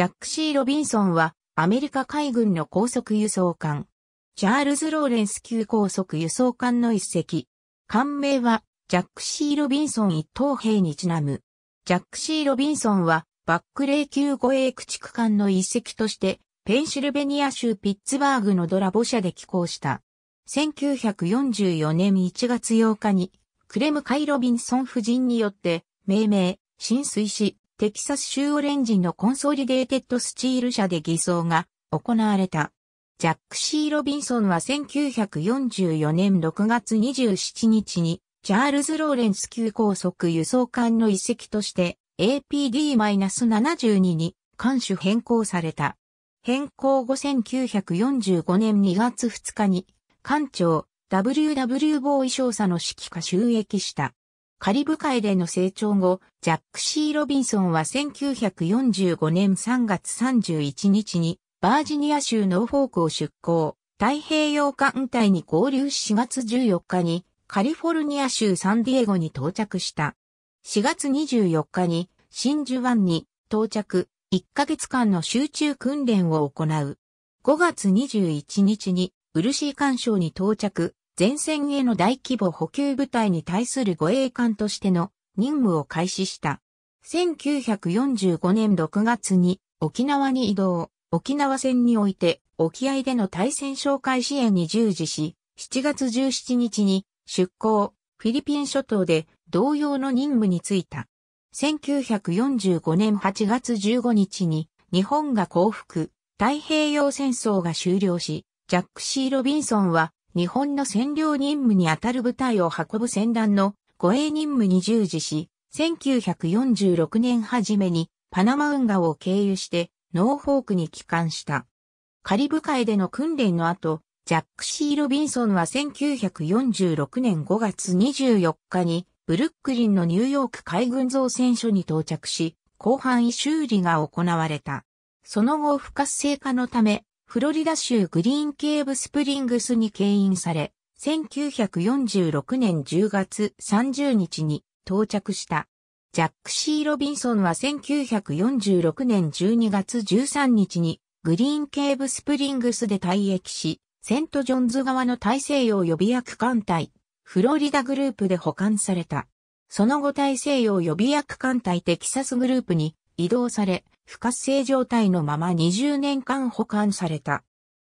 ジャック・シー・ロビンソンは、アメリカ海軍の高速輸送艦。チャールズ・ローレンス級高速輸送艦の一隻。艦名は、ジャック・シー・ロビンソン一等兵にちなむ。ジャック・シー・ロビンソンは、バックレー級護衛駆逐艦の一隻として、ペンシルベニア州ピッツバーグのドラボ社で寄港した。1944年1月8日に、クレム・カイ・ロビンソン夫人によって、命名、浸水し、テキサス州オレンジのコンソリデーテッドスチール社で偽装が行われた。ジャック・シー・ロビンソンは1944年6月27日に、チャールズ・ローレンス級高速輸送艦の遺跡として APD-72 に艦首変更された。変更後1945年2月2日に艦長 WW ボーイ少佐の指揮下収益した。カリブ海での成長後、ジャック・シー・ロビンソンは1945年3月31日にバージニア州ノーフォークを出港、太平洋艦隊に合流し4月14日にカリフォルニア州サンディエゴに到着した。4月24日に真珠湾に到着、1ヶ月間の集中訓練を行う。5月21日に、ウルシー干渉に到着、前線への大規模補給部隊に対する護衛艦としての任務を開始した。1945年6月に沖縄に移動、沖縄戦において沖合での対戦紹介支援に従事し、7月17日に出港、フィリピン諸島で同様の任務に就いた。1945年8月15日に日本が降伏、太平洋戦争が終了し、ジャック・シー・ロビンソンは日本の占領任務にあたる部隊を運ぶ船団の護衛任務に従事し、1946年初めにパナマ運河を経由してノーフォークに帰還した。カリブ海での訓練の後、ジャック・シー・ロビンソンは1946年5月24日にブルックリンのニューヨーク海軍造船所に到着し、広範囲修理が行われた。その後不活性化のためフロリダ州グリーンケーブスプリングスに牽引され、1946年10月30日に到着した。ジャック・シー・ロビンソンは1946年12月13日にグリーンケーブスプリングスで退役し、セント・ジョンズ側の大西洋予備役艦隊、フロリダグループで保管された。その後大西洋予備役艦隊テキサスグループに移動され、不活性状態のまま20年間保管された。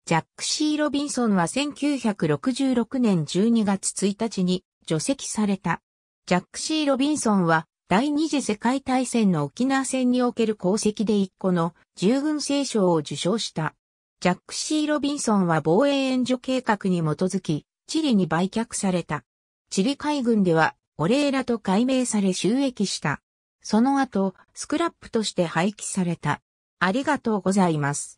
ジャック・シー・ロビンソンは1966年12月1日に除籍された。ジャック・シー・ロビンソンは第二次世界大戦の沖縄戦における功績で一個の従軍聖賞を受賞した。ジャック・シー・ロビンソンは防衛援助計画に基づき、チリに売却された。チリ海軍では、オレーラと改名され収益した。その後、スクラップとして廃棄された。ありがとうございます。